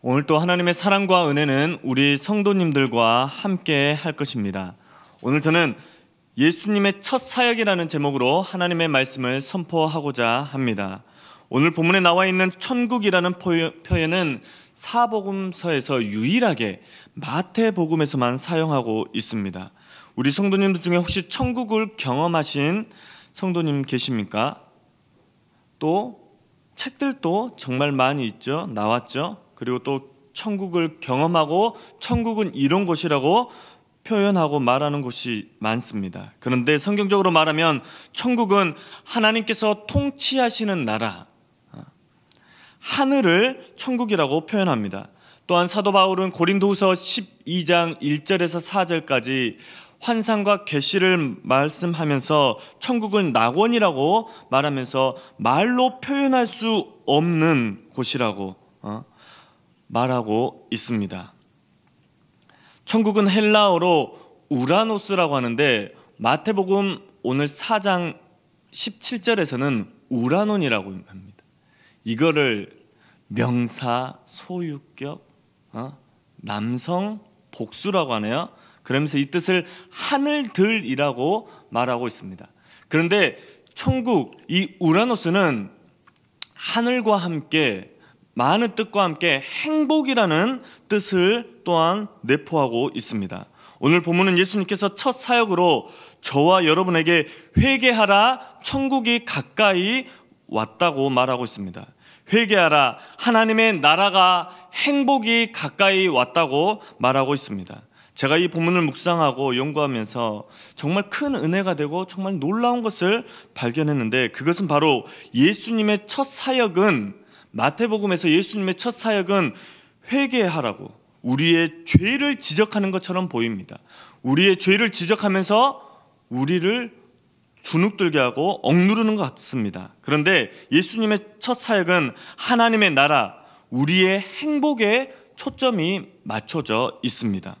오늘 또 하나님의 사랑과 은혜는 우리 성도님들과 함께 할 것입니다. 오늘 저는 예수님의 첫 사역이라는 제목으로 하나님의 말씀을 선포하고자 합니다. 오늘 본문에 나와 있는 천국이라는 표현은 사복음서에서 유일하게 마태복음에서만 사용하고 있습니다. 우리 성도님들 중에 혹시 천국을 경험하신 성도님 계십니까? 또 책들도 정말 많이 있죠. 나왔죠. 그리고 또 천국을 경험하고 천국은 이런 곳이라고 표현하고 말하는 곳이 많습니다. 그런데 성경적으로 말하면 천국은 하나님께서 통치하시는 나라, 어, 하늘을 천국이라고 표현합니다. 또한 사도 바울은 고린도후서 12장 1절에서 4절까지 환상과 계시를 말씀하면서 천국은 낙원이라고 말하면서 말로 표현할 수 없는 곳이라고 어? 말하고 있습니다. 천국은 헬라어로 우라노스라고 하는데 마태복음 오늘 4장 17절에서는 우라논이라고 합니다. 이거를 명사 소유격 어? 남성 복수라고 하네요. 그러면서 이 뜻을 하늘들이라고 말하고 있습니다. 그런데 천국 이 우라노스는 하늘과 함께 많은 뜻과 함께 행복이라는 뜻을 또한 내포하고 있습니다. 오늘 본문은 예수님께서 첫 사역으로 저와 여러분에게 회개하라 천국이 가까이 왔다고 말하고 있습니다. 회개하라 하나님의 나라가 행복이 가까이 왔다고 말하고 있습니다. 제가 이 본문을 묵상하고 연구하면서 정말 큰 은혜가 되고 정말 놀라운 것을 발견했는데 그것은 바로 예수님의 첫 사역은 마태복음에서 예수님의 첫 사역은 회개하라고 우리의 죄를 지적하는 것처럼 보입니다. 우리의 죄를 지적하면서 우리를 주눅들게 하고 억누르는 것 같습니다. 그런데 예수님의 첫 사역은 하나님의 나라, 우리의 행복에 초점이 맞춰져 있습니다.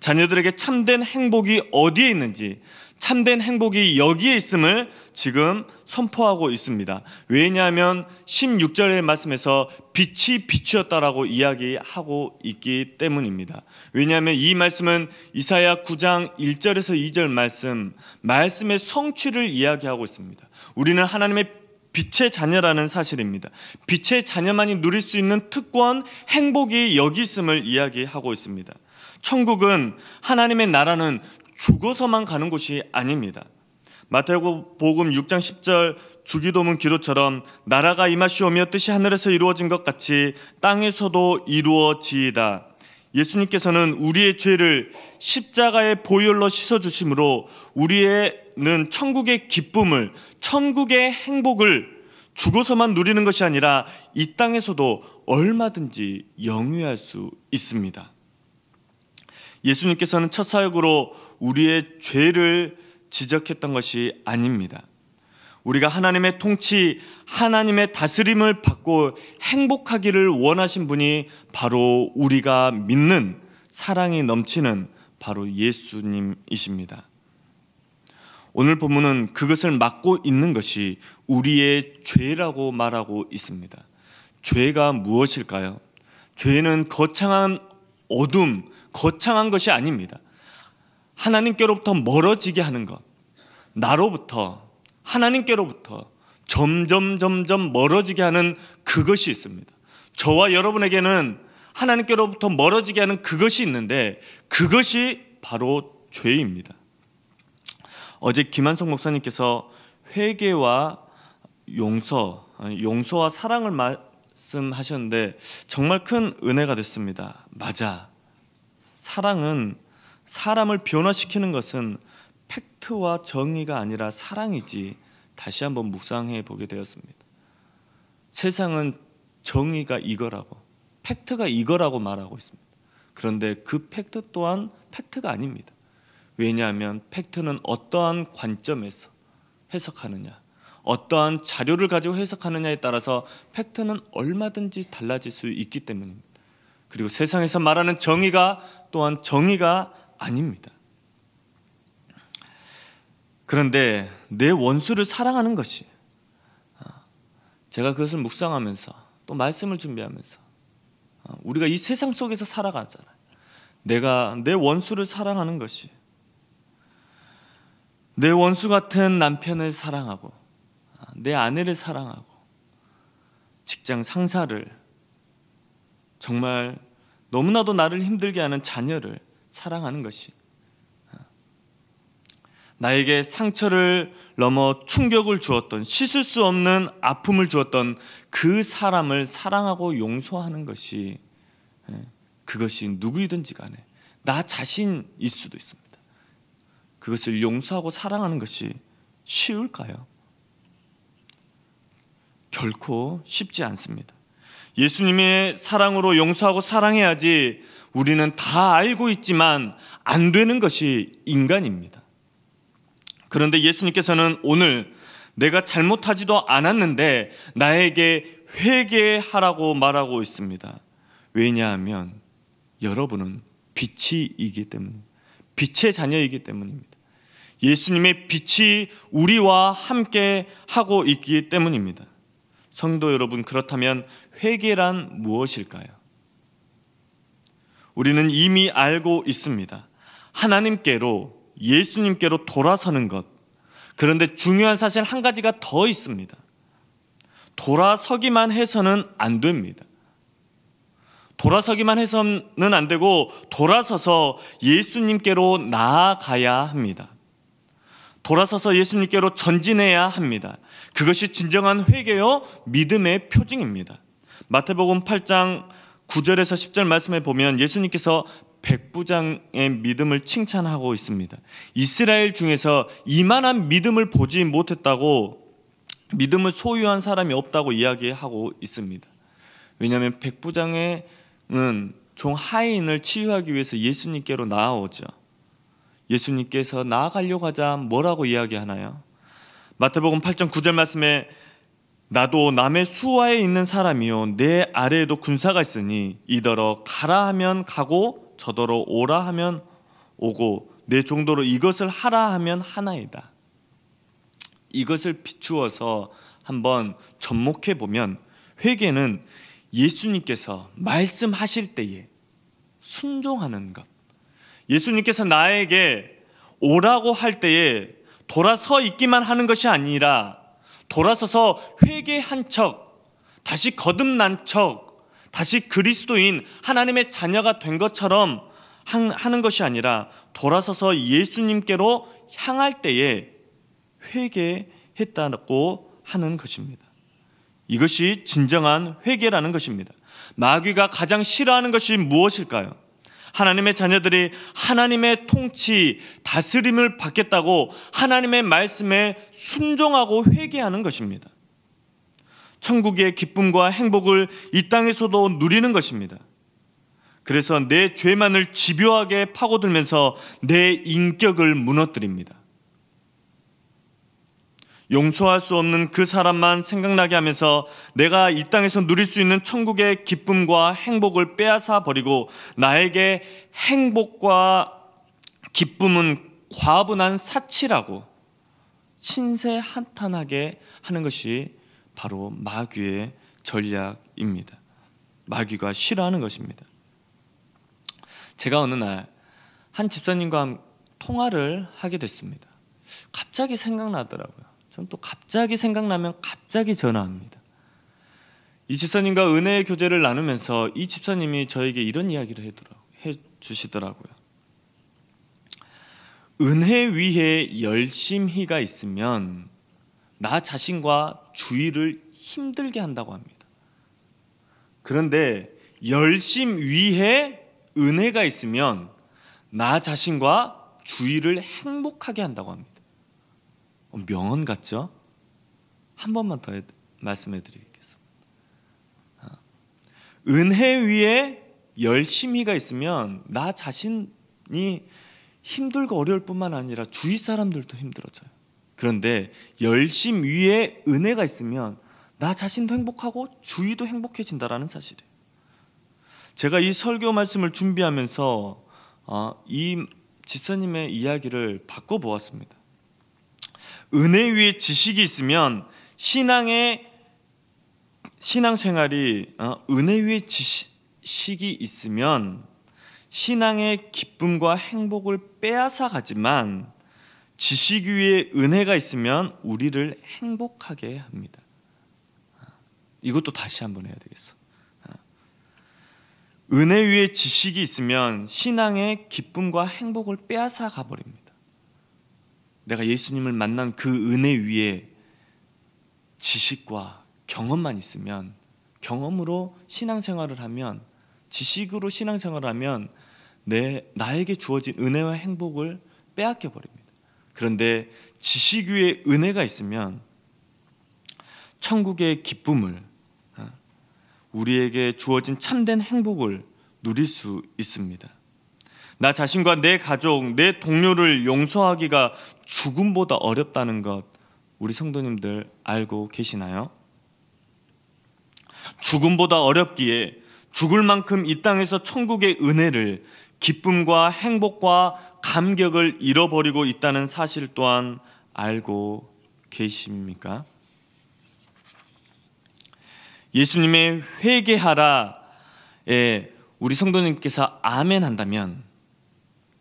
자녀들에게 참된 행복이 어디에 있는지, 참된 행복이 여기에 있음을 지금 선포하고 있습니다. 왜냐하면 16절의 말씀에서 빛이 빛이었다라고 이야기하고 있기 때문입니다. 왜냐하면 이 말씀은 이사야 9장 1절에서 2절 말씀, 말씀의 성취를 이야기하고 있습니다. 우리는 하나님의 빛의 자녀라는 사실입니다. 빛의 자녀만이 누릴 수 있는 특권, 행복이 여기 있음을 이야기하고 있습니다. 천국은 하나님의 나라는 죽어서만 가는 곳이 아닙니다. 마태복음 6장 10절 주기도문 기도처럼 나라가 임하시오며 뜻이 하늘에서 이루어진 것 같이 땅에서도 이루어지이다. 예수님께서는 우리의 죄를 십자가의 보혈로 씻어 주심으로 우리는 천국의 기쁨을 천국의 행복을 죽어서만 누리는 것이 아니라 이 땅에서도 얼마든지 영위할 수 있습니다. 예수님께서는 첫 사역으로 우리의 죄를 지적했던 것이 아닙니다. 우리가 하나님의 통치, 하나님의 다스림을 받고 행복하기를 원하신 분이 바로 우리가 믿는 사랑이 넘치는 바로 예수님이십니다. 오늘 본문은 그것을 막고 있는 것이 우리의 죄라고 말하고 있습니다. 죄가 무엇일까요? 죄는 거창한 어둠, 거창한 것이 아닙니다. 하나님께로부터 멀어지게 하는 것. 나로부터 하나님께로부터 점점 점점 멀어지게 하는 그것이 있습니다. 저와 여러분에게는 하나님께로부터 멀어지게 하는 그것이 있는데 그것이 바로 죄입니다. 어제 김한성 목사님께서 회개와 용서, 용서와 사랑을 말씀하셨는데 정말 큰 은혜가 됐습니다. 맞아. 사랑은 사람을 변화시키는 것은 팩트와 정의가 아니라 사랑이지 다시 한번 묵상해 보게 되었습니다. 세상은 정의가 이거라고 팩트가 이거라고 말하고 있습니다. 그런데 그 팩트 또한 팩트가 아닙니다. 왜냐하면 팩트는 어떠한 관점에서 해석하느냐, 어떠한 자료를 가지고 해석하느냐에 따라서 팩트는 얼마든지 달라질 수 있기 때문입니다. 그리고 세상에서 말하는 정의가 또한 정의가 아닙니다. 그런데 내 원수를 사랑하는 것이 어, 제가 그것을 묵상하면서 또 말씀을 준비하면서 어, 우리가 이 세상 속에서 살아가잖아요. 내가 내 원수를 사랑하는 것이 내 원수 같은 남편을 사랑하고 어, 내 아내를 사랑하고 직장 상사를 정말 너무나도 나를 힘들게 하는 자녀를 사랑하는 것이 어, 나에게 상처를 넘어 충격을 주었던 씻을 수 없는 아픔을 주었던 그 사람을 사랑하고 용서하는 것이 어, 그것이 누구이든지 간에 나 자신일 수도 있습니다. 그것을 용서하고 사랑하는 것이 쉬울까요? 결코 쉽지 않습니다. 예수님의 사랑으로 용서하고 사랑해야지 우리는 다 알고 있지만 안 되는 것이 인간입니다. 그런데 예수님께서는 오늘 내가 잘못하지도 않았는데 나에게 회개하라고 말하고 있습니다. 왜냐하면 여러분은 빛이기 때문, 빛의 자녀이기 때문입니다. 예수님의 빛이 우리와 함께 하고 있기 때문입니다. 성도 여러분 그렇다면 회개란 무엇일까요? 우리는 이미 알고 있습니다. 하나님께로 예수님께로 돌아서는 것. 그런데 중요한 사실 한 가지가 더 있습니다. 돌아서기만 해서는 안 됩니다. 돌아서기만 해서는 안 되고 돌아서서 예수님께로 나아가야 합니다. 돌아서서 예수님께로 전진해야 합니다. 그것이 진정한 회개요 믿음의 표징입니다. 마태복음 8장 9절에서 10절 말씀에 보면 예수님께서 백부장의 믿음을 칭찬하고 있습니다. 이스라엘 중에서 이만한 믿음을 보지 못했다고 믿음을 소유한 사람이 없다고 이야기하고 있습니다. 왜냐하면 백부장은 종 하인을 치유하기 위해서 예수님께로 나아오죠. 예수님께서 나아가려고 하자 뭐라고 이야기하나요? 마태복음 8장 9절 말씀에 나도 남의 수하에 있는 사람이요 내 아래에도 군사가 있으니 이더러 가라 하면 가고 저더러 오라 하면 오고 내 정도로 이것을 하라 하면 하나이다. 이것을 비추어서 한번 접목해 보면 회개는 예수님께서 말씀하실 때에 순종하는 것. 예수님께서 나에게 오라고 할 때에 돌아서 있기만 하는 것이 아니라 돌아서서 회개한 척, 다시 거듭난 척, 다시 그리스도인 하나님의 자녀가 된 것처럼 하는 것이 아니라 돌아서서 예수님께로 향할 때에 회개했다고 하는 것입니다. 이것이 진정한 회개라는 것입니다. 마귀가 가장 싫어하는 것이 무엇일까요? 하나님의 자녀들이 하나님의 통치, 다스림을 받겠다고 하나님의 말씀에 순종하고 회개하는 것입니다. 천국의 기쁨과 행복을 이 땅에서도 누리는 것입니다. 그래서 내 죄만을 집요하게 파고들면서 내 인격을 무너뜨립니다. 용서할 수 없는 그 사람만 생각나게 하면서 내가 이 땅에서 누릴 수 있는 천국의 기쁨과 행복을 빼앗아 버리고 나에게 행복과 기쁨은 과분한 사치라고 신세한탄하게 하는 것이 바로 마귀의 전략입니다. 마귀가 싫어하는 것입니다. 제가 어느 날 한 집사님과 통화를 하게 됐습니다. 갑자기 생각나더라고요. 좀또 갑자기 생각나면 갑자기 전화합니다. 이 집사님과 은혜의 교제를 나누면서 이 집사님이 저에게 이런 이야기를 해두라, 해주시더라고요. 은혜 위에 열심히가 있으면 나 자신과 주위를 힘들게 한다고 합니다. 그런데 열심 위에 은혜가 있으면 나 자신과 주위를 행복하게 한다고 합니다. 어, 명언 같죠? 한 번만 더 말씀해 드리겠습니다. 아, 은혜 위에 열심히가 있으면 나 자신이 힘들고 어려울 뿐만 아니라 주위 사람들도 힘들어져요. 그런데 열심 위에 은혜가 있으면 나 자신도 행복하고 주위도 행복해진다라는 사실이에요. 제가 이 설교 말씀을 준비하면서 어, 이 집사님의 이야기를 바꿔 보았습니다. 은혜 위에 지식이 있으면 신앙의 신앙생활이 어? 은혜 위에 지식이 있으면 신앙의 기쁨과 행복을 빼앗아 가지만 지식 위에 은혜가 있으면 우리를 행복하게 합니다. 이것도 다시 한번 해야 되겠어. 은혜 위에 지식이 있으면 신앙의 기쁨과 행복을 빼앗아 가버립니다. 내가 예수님을 만난 그 은혜 위에 지식과 경험만 있으면 경험으로 신앙생활을 하면 지식으로 신앙생활을 하면 내 나에게 주어진 은혜와 행복을 빼앗겨 버립니다. 그런데 지식 위에 은혜가 있으면 천국의 기쁨을 어, 우리에게 주어진 참된 행복을 누릴 수 있습니다. 나 자신과 내 가족, 내 동료를 용서하기가 죽음보다 어렵다는 것 우리 성도님들 알고 계시나요? 죽음보다 어렵기에 죽을 만큼 이 땅에서 천국의 은혜를 기쁨과 행복과 감격을 잃어버리고 있다는 사실 또한 알고 계십니까? 예수님의 회개하라에 우리 성도님께서 아멘 한다면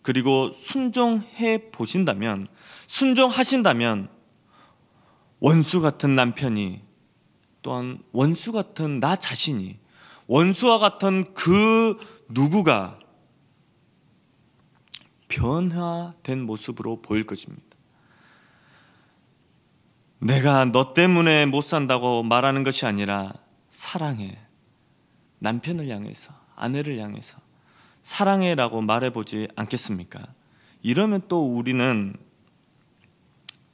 그리고 순종해 보신다면 순종하신다면 원수 같은 남편이 또한 원수 같은 나 자신이 원수와 같은 그 누구가 변화된 모습으로 보일 것입니다. 내가 너 때문에 못 산다고 말하는 것이 아니라 사랑해. 남편을 향해서, 아내를 향해서, 사랑해라고 말해보지 않겠습니까? 이러면 또 우리는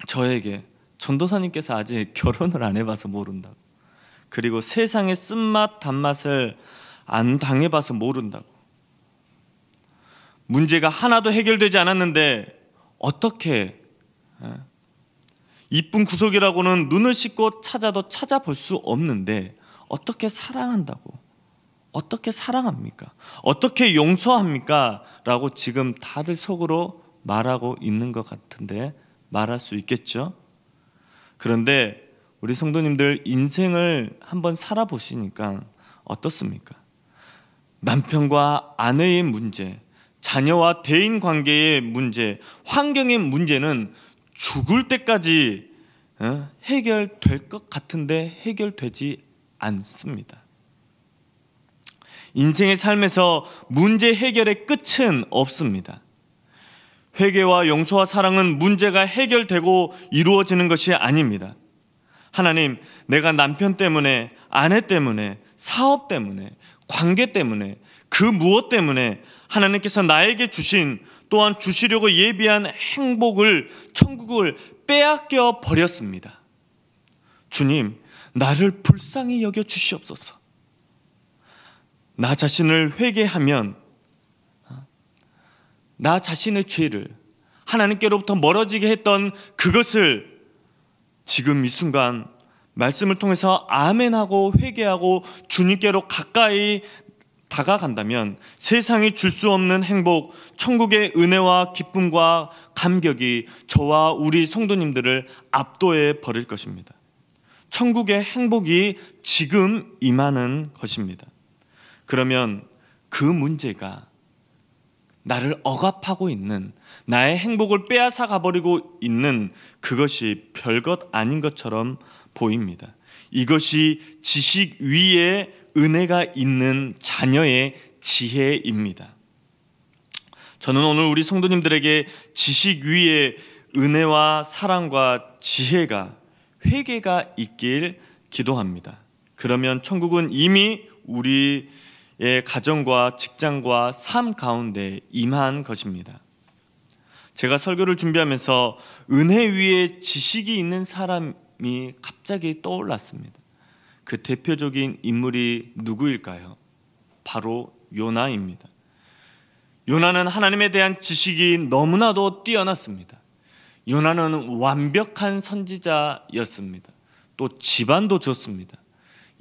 저에게 전도사님께서 아직 결혼을 안 해봐서 모른다고 그리고 세상의 쓴맛 단맛을 안 당해봐서 모른다고 문제가 하나도 해결되지 않았는데 어떻게 예, 이쁜 구석이라고는 눈을 씻고 찾아도 찾아볼 수 없는데 어떻게 사랑한다고 어떻게 사랑합니까? 어떻게 용서합니까? 라고 지금 다들 속으로 말하고 있는 것 같은데 말할 수 있겠죠? 그런데 우리 성도님들 인생을 한번 살아보시니까 어떻습니까? 남편과 아내의 문제, 자녀와 대인 관계의 문제, 환경의 문제는 죽을 때까지 어, 해결될 것 같은데 해결되지 않습니다. 인생의 삶에서 문제 해결의 끝은 없습니다. 회개와 용서와 사랑은 문제가 해결되고 이루어지는 것이 아닙니다. 하나님, 내가 남편 때문에, 아내 때문에, 사업 때문에, 관계 때문에, 그 무엇 때문에 하나님께서 나에게 주신 또한 주시려고 예비한 행복을, 천국을 빼앗겨 버렸습니다. 주님, 나를 불쌍히 여겨 주시옵소서. 나 자신을 회개하면 나 자신의 죄를 하나님께로부터 멀어지게 했던 그것을 지금 이 순간 말씀을 통해서 아멘하고 회개하고 주님께로 가까이 다가간다면 세상이 줄 수 없는 행복, 천국의 은혜와 기쁨과 감격이 저와 우리 성도님들을 압도해 버릴 것입니다. 천국의 행복이 지금 임하는 것입니다. 그러면 그 문제가 나를 억압하고 있는 나의 행복을 빼앗아 가버리고 있는 그것이 별것 아닌 것처럼 보입니다. 이것이 지식 위에 은혜가 있는 자녀의 지혜입니다. 저는 오늘 우리 성도님들에게 지식 위에 은혜와 사랑과 지혜가 회개가 있길 기도합니다. 그러면 천국은 이미 우리 예, 가정과 직장과 삶 가운데 임한 것입니다. 제가 설교를 준비하면서 은혜 위에 지식이 있는 사람이 갑자기 떠올랐습니다. 그 대표적인 인물이 누구일까요? 바로 요나입니다. 요나는 하나님에 대한 지식이 너무나도 뛰어났습니다. 요나는 완벽한 선지자였습니다. 또 집안도 좋습니다.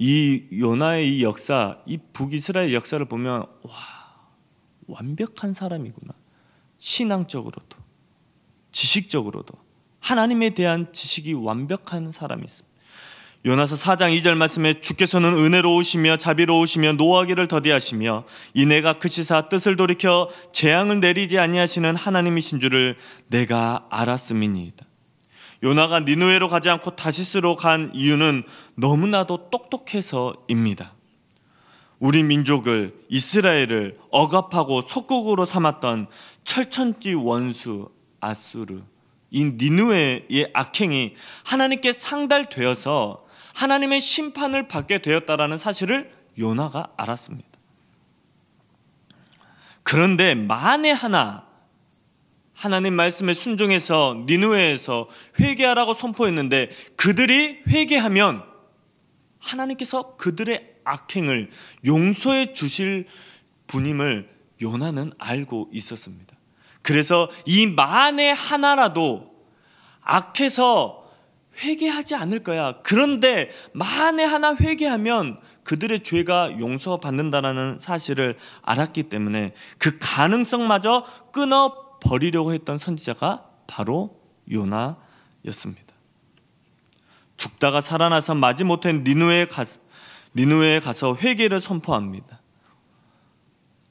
이 요나의 이 역사, 이 북이스라엘 역사를 보면 와 완벽한 사람이구나. 신앙적으로도, 지식적으로도 하나님에 대한 지식이 완벽한 사람이 있습니다. 요나서 4장 2절 말씀에 주께서는 은혜로우시며 자비로우시며 노하기를 더디하시며 이내가 그시사 뜻을 돌이켜 재앙을 내리지 아니하시는 하나님이신 줄을 내가 알았음이니이다. 요나가 니누에로 가지 않고 다시스로 간 이유는 너무나도 똑똑해서입니다. 우리 민족을 이스라엘을 억압하고 속국으로 삼았던 철천지 원수 아수르 이 니누에의 악행이 하나님께 상달되어서 하나님의 심판을 받게 되었다라는 사실을 요나가 알았습니다. 그런데 만에 하나 하나님 말씀에 순종해서 니누에에서 회개하라고 선포했는데 그들이 회개하면 하나님께서 그들의 악행을 용서해 주실 분임을 요나는 알고 있었습니다. 그래서 이 만에 하나라도 악해서 회개하지 않을 거야. 그런데 만에 하나 회개하면 그들의 죄가 용서받는다라는 사실을 알았기 때문에 그 가능성마저 끊어 버리려고 했던 선지자가 바로 요나였습니다. 죽다가 살아나서 마지못해 니누에 가서, 니누에 가서 회개를 선포합니다.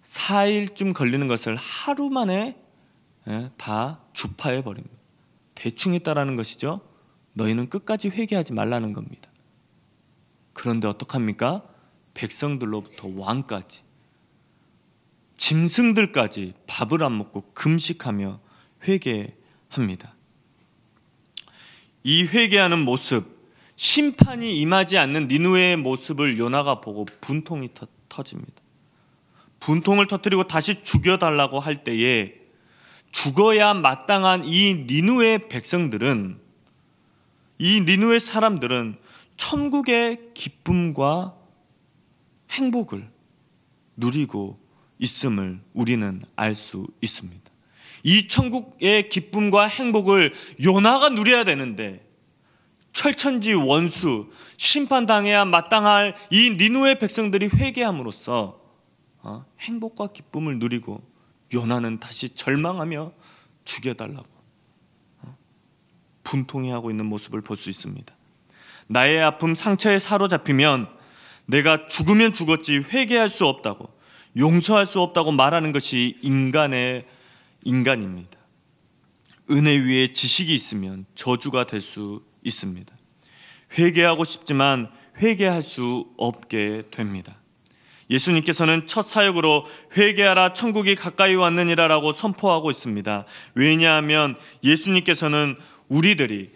4일쯤 걸리는 것을 하루 만에 예, 다 주파해 버립니다. 대충 했다라는 것이죠. 너희는 끝까지 회개하지 말라는 겁니다. 그런데 어떡합니까? 백성들로부터 왕까지 짐승들까지 밥을 안 먹고 금식하며 회개합니다. 이 회개하는 모습, 심판이 임하지 않는 니누의 모습을 요나가 보고 분통이 터, 집니다 분통을 터뜨리고 다시 죽여달라고 할 때에 죽어야 마땅한 이 니누의 백성들은 이 니누의 사람들은 천국의 기쁨과 행복을 누리고 있음을 우리는 알 수 있습니다. 이 천국의 기쁨과 행복을 요나가 누려야 되는데 철천지 원수 심판당해야 마땅할 이 니누의 백성들이 회개함으로써 어, 행복과 기쁨을 누리고 요나는 다시 절망하며 죽여달라고 어, 분통해하고 있는 모습을 볼 수 있습니다. 나의 아픔 상처에 사로잡히면 내가 죽으면 죽었지 회개할 수 없다고 용서할 수 없다고 말하는 것이 인간의 인간입니다. 은혜 위에 지식이 있으면 저주가 될 수 있습니다. 회개하고 싶지만 회개할 수 없게 됩니다. 예수님께서는 첫 사역으로 회개하라 천국이 가까이 왔느니라라고 선포하고 있습니다. 왜냐하면 예수님께서는 우리들이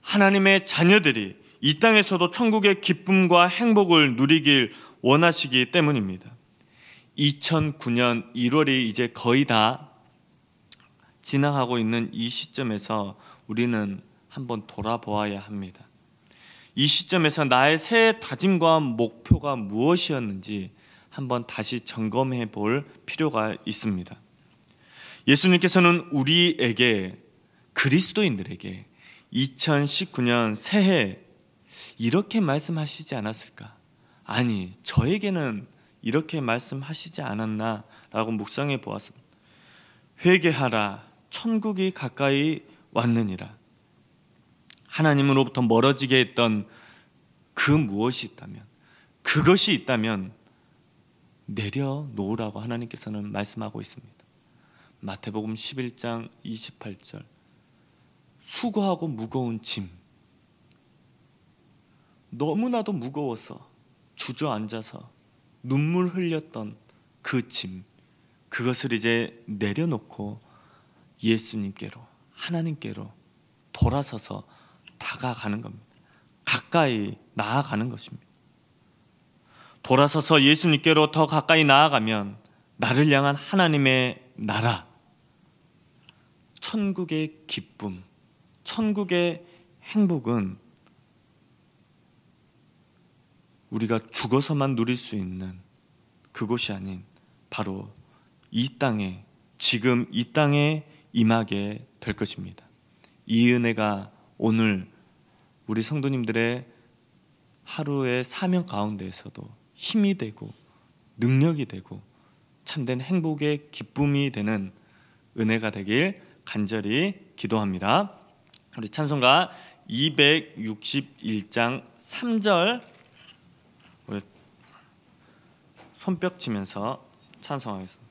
하나님의 자녀들이 이 땅에서도 천국의 기쁨과 행복을 누리길 원하시기 때문입니다. 2009년 1월이 이제 거의 다 지나가고 있는 이 시점에서 우리는 한번 돌아보아야 합니다. 이 시점에서 나의 새 다짐과 목표가 무엇이었는지 한번 다시 점검해 볼 필요가 있습니다. 예수님께서는 우리에게 그리스도인들에게 2019년 새해 이렇게 말씀하시지 않았을까? 아니, 저에게는 이렇게 말씀하시지 않았나라고 묵상해 보았습니다. 회개하라 천국이 가까이 왔느니라. 하나님으로부터 멀어지게 했던 그 무엇이 있다면 그것이 있다면 내려놓으라고 하나님께서는 말씀하고 있습니다. 마태복음 11장 28절 수고하고 무거운 짐 너무나도 무거워서 주저앉아서 눈물 흘렸던 그 짐, 그것을 이제 내려놓고 예수님께로, 하나님께로 돌아서서 다가가는 겁니다. 가까이 나아가는 것입니다. 돌아서서 예수님께로 더 가까이 나아가면 나를 향한 하나님의 나라, 천국의 기쁨, 천국의 행복은 우리가 죽어서만 누릴 수 있는 그곳이 아닌 바로 이 땅에 지금 이 땅에 임하게 될 것입니다. 이 은혜가 오늘 우리 성도님들의 하루의 사명 가운데에서도 힘이 되고 능력이 되고 참된 행복의 기쁨이 되는 은혜가 되길 간절히 기도합니다. 우리 찬송가 261장 3절 손뼉 치면서 찬성하겠습니다